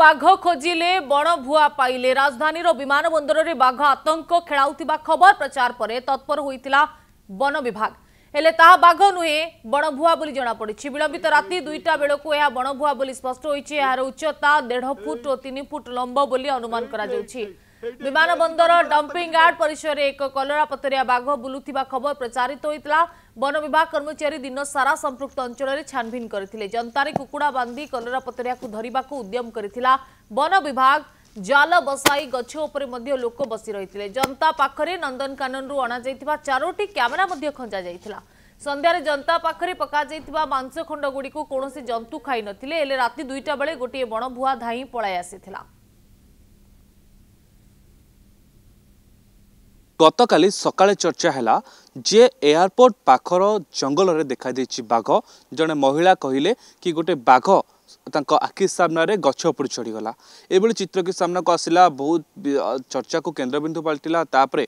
বাঘ খোঁজিলে বড় ভুয়া পাইলে রাজধানীর বিমানবন্দরের বাঘ আতঙ্ক খেলাউথিবা খবর প্রচার পরে তৎপর হয়েছিলা বন বিভাগ ହେଲେ ତାହା ବାଘ ନୁହେଁ ବଣଭୁଆ ବୋଲି ଜଣାପଡ଼ିଛି ବିଳମ୍ବିତ ରାତି ଦୁଇଟା ବେଳକୁ ଏହା ବଣଭୁଆ ବୋଲି ସ୍ପଷ୍ଟ ହୋଇଛି ଏହାର ଉଚ୍ଚତା ଦେଢ଼ ଫୁଟ ଓ ତିନି ଫୁଟ ଲମ୍ବ ବୋଲି ଅନୁମାନ କରାଯାଉଛି विमान बंदर डंपिंग यार्ड परिसर एक कलरा पतरिया बाघ बुलुथिबा खबर प्रचारित होइतला वन विभाग कर्मचारी दिन सारा संपुक्त अंचल रे छानबीन करथिले जनता कुकुडा बांधी कलरा पतरिया को धरिबा को उद्यम करथिला वन विभाग जाल बसाई गछ ऊपर मध्य लोक बसी रहितले जनता पाखरे नंदन कानन रु अना जैतिबा चारोटी कैमरा मध्य खंजा जैतिला संध्या जनता पाखरे पका जैतिबा मांस गुडी को कोनोसी जंतु खाइ नथिले एले राती 2टा बळे गोटिए बणो भुआ धाई पळाय आसीथिला গতকালি সকালে চর্চা হেলা যে এয়ারপোর্ট পাখর জঙ্গলরে দেখাদেইছি বাঘ জনে মহিলা কহিলে কি গোটে বাঘ ତାଙ୍କ ଆଖି ସାମ୍ନାରେ ଗଛ ଉପରେ ଚଢ଼ିଗଲା ଏଭଳି ଚିତ୍ରକି ସାମ୍ନାକୁ ଆସିଲା ବହୁତ ଚର୍ଚ୍ଚାକୁ କେନ୍ଦ୍ରବିନ୍ଦୁ ପାଲଟିଲା ତାପରେ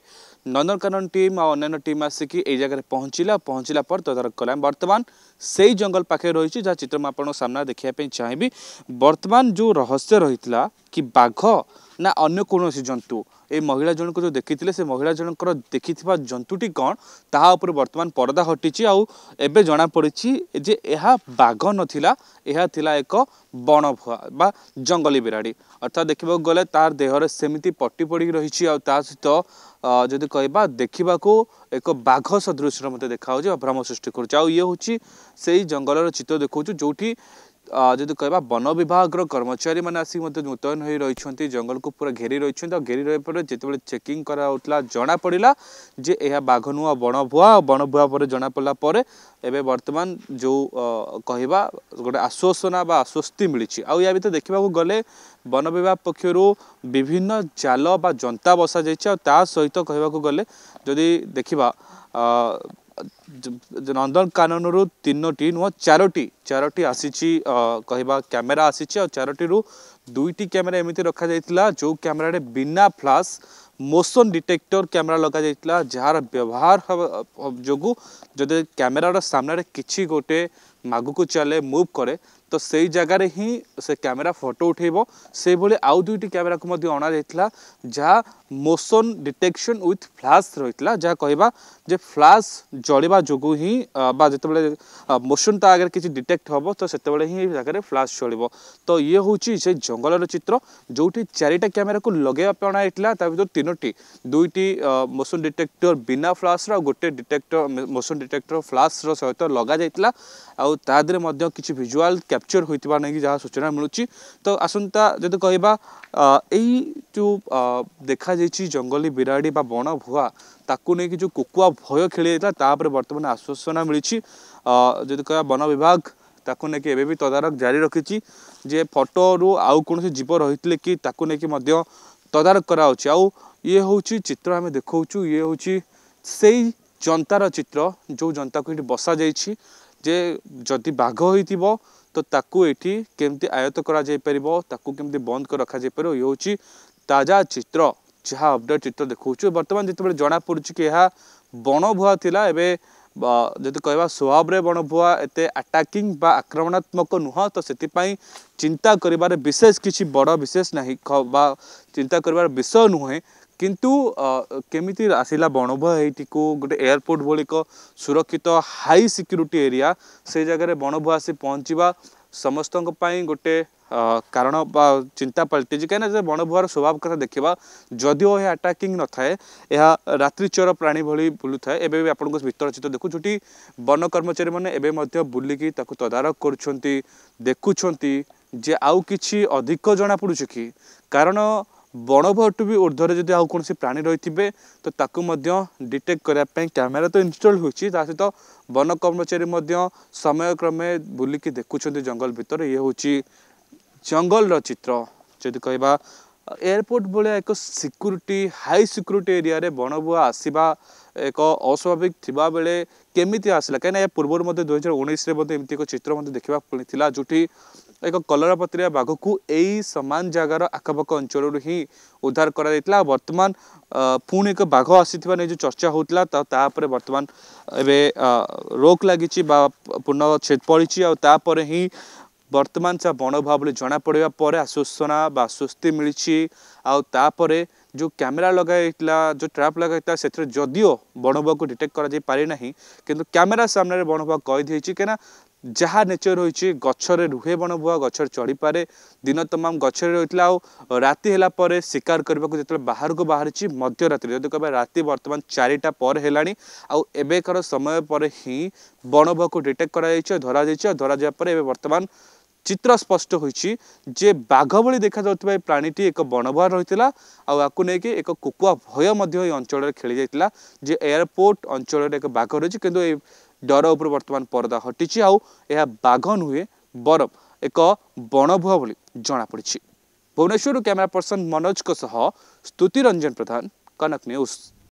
ନନ୍ଦନକାନନ ଟିମ୍ ଆଉ ଅନ୍ୟାନ୍ୟ ଟିମ୍ ଆସିକି ଏଇ ଜାଗାରେ ପହଞ୍ଚିଲା ପହଞ୍ଚିଲା ପରେ ତଦାରଖ କଲା ବର୍ତ୍ତମାନ ସେଇ ଜଙ୍ଗଲ ପାଖରେ ରହିଛି ଯାହା ଚିତ୍ର ମୁଁ ଆପଣଙ୍କ ସାମ୍ନାରେ ଦେଖିବା ପାଇଁ ଚାହିଁବି ବର୍ତ୍ତମାନ ଯେଉଁ ରହସ୍ୟ ରହିଥିଲା କି ବାଘ ନା ଅନ୍ୟ କୌଣସି ଜନ୍ତୁ ଏଇ ମହିଳା ଜଣଙ୍କୁ ଯେଉଁ ଦେଖିଥିଲେ ସେ ମହିଳା ଜଣଙ୍କର ଦେଖିଥିବା ଜନ୍ତୁଟି କ'ଣ ତାହା ଉପରେ ବର୍ତ୍ତମାନ ପରଦା ହଟିଛି ଆଉ ଏବେ ଜଣାପଡ଼ିଛି ଯେ ଏହା ବାଘ ନଥିଲା ଏହା ଥିଲା ଏକ ବଣଭୁଆ ବା ଜଙ୍ଗଲୀ ବିରାଡ଼ି ଅର୍ଥାତ୍ ଦେଖିବାକୁ ଗଲେ ତାର ଦେହରେ ସେମିତି ପଟି ପଡ଼ିକି ରହିଛି ଆଉ ତା ସହିତ ଯଦି କହିବା ଦେଖିବାକୁ ଏକ ବାଘ ସଦୃଶର ମୋତେ ଦେଖାହେଉଛି ବା ଭ୍ରମ ସୃଷ୍ଟି କରୁଛି ଆଉ ଇଏ ହେଉଛି ସେଇ ଜଙ୍ଗଲର ଚିତ୍ର ଦେଖାଉଛୁ ଯେଉଁଠି ଯଦି କହିବା ବନ ବିଭାଗର କର୍ମଚାରୀମାନେ ଆସି ମଧ୍ୟ ମୁତୟନ ହୋଇ ରହିଛନ୍ତି ଜଙ୍ଗଲକୁ ପୁରା ଘେରି ରହିଛନ୍ତି ଆଉ ଘେରି ରହିବା ପରେ ଯେତେବେଳେ ଚେକିଂ କରାଯାଉଥିଲା ଜଣାପଡ଼ିଲା ଯେ ଏହା ବାଘ ନୁହଁ ବଣଭୁଆ ଆଉ ବଣଭୁଆ ପରେ ଜଣାପଡ଼ିଲା ପରେ ଏବେ ବର୍ତ୍ତମାନ ଯେଉଁ କହିବା ଗୋଟେ ଆଶ୍ୱାସନା ବା ଆଶ୍ୱସ୍ତି ମିଳିଛି ଆଉ ୟା ଭିତରେ ଦେଖିବାକୁ ଗଲେ ବନ ବିଭାଗ ପକ୍ଷରୁ ବିଭିନ୍ନ ଜାଲ ବା ଯନ୍ତା ବସାଯାଇଛି ଆଉ ତା ସହିତ କହିବାକୁ ଗଲେ ଯଦି ଦେଖିବା ନନ୍ଦନକାନନରୁ ତିନୋଟି ନୁହଁ ଚାରୋଟି ଚାରୋଟି ଆସିଛି କହିବା କ୍ୟାମେରା ଆସିଛି ଆଉ ଚାରୋଟିରୁ ଦୁଇଟି କ୍ୟାମେରା ଏମିତି ରଖାଯାଇଥିଲା ଯେଉଁ କ୍ୟାମେରାରେ ବିନା ଫ୍ଲାସ୍ ମୋସନ୍ ଡିଟେକ୍ଟର କ୍ୟାମେରା ଲଗାଯାଇଥିଲା ଯାହାର ବ୍ୟବହାର ଯୋଗୁଁ ଯଦି କ୍ୟାମେରାର ସାମ୍ନାରେ କିଛି ଗୋଟେ ମାଗକୁ ଚାଲେ ମୁଭ୍ କରେ ତ ସେଇ ଜାଗାରେ ହିଁ ସେ କ୍ୟାମେରା ଫଟୋ ଉଠାଇବ ସେଇଭଳି ଆଉ ଦୁଇଟି କ୍ୟାମେରାକୁ ମଧ୍ୟ ଅଣାଯାଇଥିଲା ଯାହା মোশন ডিটেকশন উইথ ফ্লাশ রয়েছে যা কহা যে ফ্লাশ জলিবা যোগ হি বা যেতবে মোশন তা আগে কিছু ডিটেক্ট হব তো সেতবে হি জায়গায় ফ্লাশ চলব তো ইয়ে হচ্ছে সেই জঙ্গলর চিত্র যেটি চারিটা ক্যামেরা লগাইবা অণাইলা তা ভিতর তিনোটি দুইটি মোশন ডিটেক্টর বিনা ফ্লাশর গোটে ডিটেক্টর মোশন ডিটেক্টর ফ্লাশর সহ লগা যাই তা দেহে কিছু ভিজুয়াল ক্যাপচর হয়ে নেই যা সূচনা মিলুଛି তো আসন্তা যদি কহা এই যে দেখা କୁହାଯାଇଛି ଜଙ୍ଗଲୀ ବିରାଡ଼ି ବା ବଣ ଭୁଆ ତାକୁ ନେଇକି ଯେଉଁ କୁକୁଆ ଭୟ ଖେଳି ଯାଇଥିଲା ତା ଉପରେ ବର୍ତ୍ତମାନ ଆଶ୍ୱାସନା ମିଳିଛି ଯଦି କହିବା ବନ ବିଭାଗ ତାକୁ ନେଇକି ଏବେ ବି ତଦାରଖ ଜାରି ରଖିଛି ଯେ ଫଟୋରୁ ଆଉ କୌଣସି ଜୀବ ରହିଥିଲେ କି ତାକୁ ନେଇକି ମଧ୍ୟ ତଦାରଖ କରାହେଉଛି ଆଉ ଇଏ ହେଉଛି ଚିତ୍ର ଆମେ ଦେଖାଉଛୁ ଇଏ ହେଉଛି ସେଇ ଜନ୍ତାର ଚିତ୍ର ଯେଉଁ ଜନ୍ତାକୁ ଏଠି ବସାଯାଇଛି ଯେ ଯଦି ବାଘ ହୋଇଥିବ ତ ତାକୁ ଏଠି କେମିତି ଆୟତ୍ତ କରାଯାଇପାରିବ ତାକୁ କେମିତି ବନ୍ଦ କରି ରଖାଯାଇପାରିବ ଇଏ ହେଉଛି ତାଜା ଚିତ୍ର ଯାହା ଅପଡେଟ୍ ଚିତ୍ର ଦେଖାଉଛୁ ବର୍ତ୍ତମାନ ଯେତେବେଳେ ଜଣାପଡ଼ୁଛି କି ଏହା ବଣଭୁଆ ଥିଲା ଏବେ ଯଦି କହିବା ସ୍ୱଭାବରେ ବଣଭୁଆ ଏତେ ଆଟାକିଂ ବା ଆକ୍ରମଣାତ୍ମକ ନୁହଁ ତ ସେଥିପାଇଁ ଚିନ୍ତା କରିବାରେ ବିଶେଷ କିଛି ବଡ଼ ବିଶେଷ ନାହିଁ ବା ଚିନ୍ତା କରିବାର ବିଷୟ ନୁହେଁ କିନ୍ତୁ କେମିତି ଆସିଲା ବଣଭୁଆ ଏଇଠିକୁ ଗୋଟେ ଏୟାରପୋର୍ଟ ଭଳି ଏକ ସୁରକ୍ଷିତ ହାଇ ସିକ୍ୟୁରିଟି ଏରିଆ ସେଇ ଜାଗାରେ ବଣଭୁଆ ଆସି ପହଞ୍ଚିବା ସମସ୍ତଙ୍କ ପାଇଁ ଗୋଟେ କାରଣ ବା ଚିନ୍ତା ପାଲଟିଛି କାହିଁକିନା ଯଦି ବଣଭୁଆର ସ୍ୱଭାବ କଥା ଦେଖିବା ଯଦିଓ ଏହା ଆଟାକିଂ ନଥାଏ ଏହା ରାତ୍ରିଚର ପ୍ରାଣୀ ଭଳି ବୁଲୁଥାଏ ଏବେ ବି ଆପଣଙ୍କ ଭିତର ଚିତ୍ର ଦେଖୁଛନ୍ତି ବନ କର୍ମଚାରୀମାନେ ଏବେ ମଧ୍ୟ ବୁଲିକି ତାକୁ ତଦାରଖ କରୁଛନ୍ତି ଦେଖୁଛନ୍ତି ଯେ ଆଉ କିଛି ଅଧିକ ଜଣାପଡ଼ୁଛି କି କାରଣ ବଣଭଠୁ ବି ଉର୍ଦ୍ଧ୍ୱରେ ଯଦି ଆଉ କୌଣସି ପ୍ରାଣୀ ରହିଥିବେ ତ ତାକୁ ମଧ୍ୟ ଡିଟେକ୍ଟ କରିବା ପାଇଁ କ୍ୟାମେରା ତ ଇନଷ୍ଟଲ୍ ହୋଇଛି ତା ସହିତ ବନ କର୍ମଚାରୀ ମଧ୍ୟ ସମୟକ୍ରମେ ବୁଲିକି ଦେଖୁଛନ୍ତି ଜଙ୍ଗଲ ଭିତରେ ଇଏ ହେଉଛି ଜଙ୍ଗଲର ଚିତ୍ର ଯଦି କହିବା ଏୟାରପୋର୍ଟ ଭଳିଆ ଏକ ସିକ୍ୟୁରିଟି ହାଇ ସିକ୍ୟୁରିଟି ଏରିଆରେ ବଣବୁଆ ଆସିବା ଏକ ଅସ୍ୱାଭାବିକ ଥିବାବେଳେ କେମିତି ଆସିଲା କାହିଁକିନା ଏହା ପୂର୍ବରୁ ମଧ୍ୟ ଦୁଇହଜାର ଉଣେଇଶରେ ମଧ୍ୟ ଏମିତି ଏକ ଚିତ୍ର ମଧ୍ୟ ଦେଖିବାକୁ ମିଳିଥିଲା ଯେଉଁଠି ଏକ କଲରାପତ୍ରିଆ ବାଘକୁ ଏଇ ସମାନ ଜାଗାର ଆଖପାଖ ଅଞ୍ଚଳରୁ ହିଁ ଉଦ୍ଧାର କରାଯାଇଥିଲା ଆଉ ବର୍ତ୍ତମାନ ପୁଣି ଏକ ବାଘ ଆସିଥିବା ନେଇ ଯେଉଁ ଚର୍ଚ୍ଚା ହେଉଥିଲା ତ ତାପରେ ବର୍ତ୍ତମାନ ଏବେ ରୋକ୍ ଲାଗିଛି ବା ପୂର୍ଣ୍ଣ ଛେଦ ପଡ଼ିଛି ଆଉ ତାପରେ ହିଁ ବର୍ତ୍ତମାନ ଯାହା ବଣଭା ବୋଲି ଜଣାପଡ଼ିବା ପରେ ଆଶ୍ୱସନା ବା ଆଶ୍ୱସ୍ତି ମିଳିଛି ଆଉ ତାପରେ ଯେଉଁ କ୍ୟାମେରା ଲଗାଯାଇଥିଲା ଯେଉଁ ଟ୍ରାପ୍ ଲଗାଯାଇଥିଲା ସେଥିରେ ଯଦିଓ ବଣଭାକୁ ଡିଟେକ୍ଟ କରାଯାଇ ପାରିନାହିଁ କିନ୍ତୁ କ୍ୟାମେରା ସାମ୍ନାରେ ବଣଭା କହିଦେଇଛି କାହିଁକିନା ଯାହା ନେଚର ରହିଛି ଗଛରେ ରୁହେ ବଣଭୁଆ ଗଛରେ ଚଢ଼ିପାରେ ଦିନ ତମାମ ଗଛରେ ରହିଥିଲା ଆଉ ରାତି ହେଲା ପରେ ଶିକାର କରିବାକୁ ଯେତେବେଳେ ବାହାରକୁ ବାହାରିଛି ମଧ୍ୟରାତ୍ରି ଯଦି କହିବା ରାତି ବର୍ତ୍ତମାନ ଚାରିଟା ପରେ ହେଲାଣି ଆଉ ଏବେକାର ସମୟ ପରେ ହିଁ ବଣଭୁଆକୁ ଡିଟେକ୍ଟ କରାଯାଇଛି ଆଉ ଧରାଯାଇଛି ଆଉ ଧରାଯିବା ପରେ ଏବେ ବର୍ତ୍ତମାନ চিত্র স্পষ্ট হয়েছি যে বাঘ ভি দেখা যাওয়া এই প্রাণীটি এক বণবাহ রয়েছে আকু নেই এক কুকুয়া ভয় মধ্যে এই অঞ্চলের খেলে যাই যে এয়ারপোর্ট অঞ্চলের এক বাঘ রয়েছে কিন্তু এই ডর উপরে বর্তমান পর্দা হটিছে আহ বাঘ নুহে বরং এক বনভুয়া বলে জনাপড়ি ভুবনেশ্বর ক্যামেরা পর্সন মনোজ স্তুতি রঞ্জন প্রধান কনক নিউজ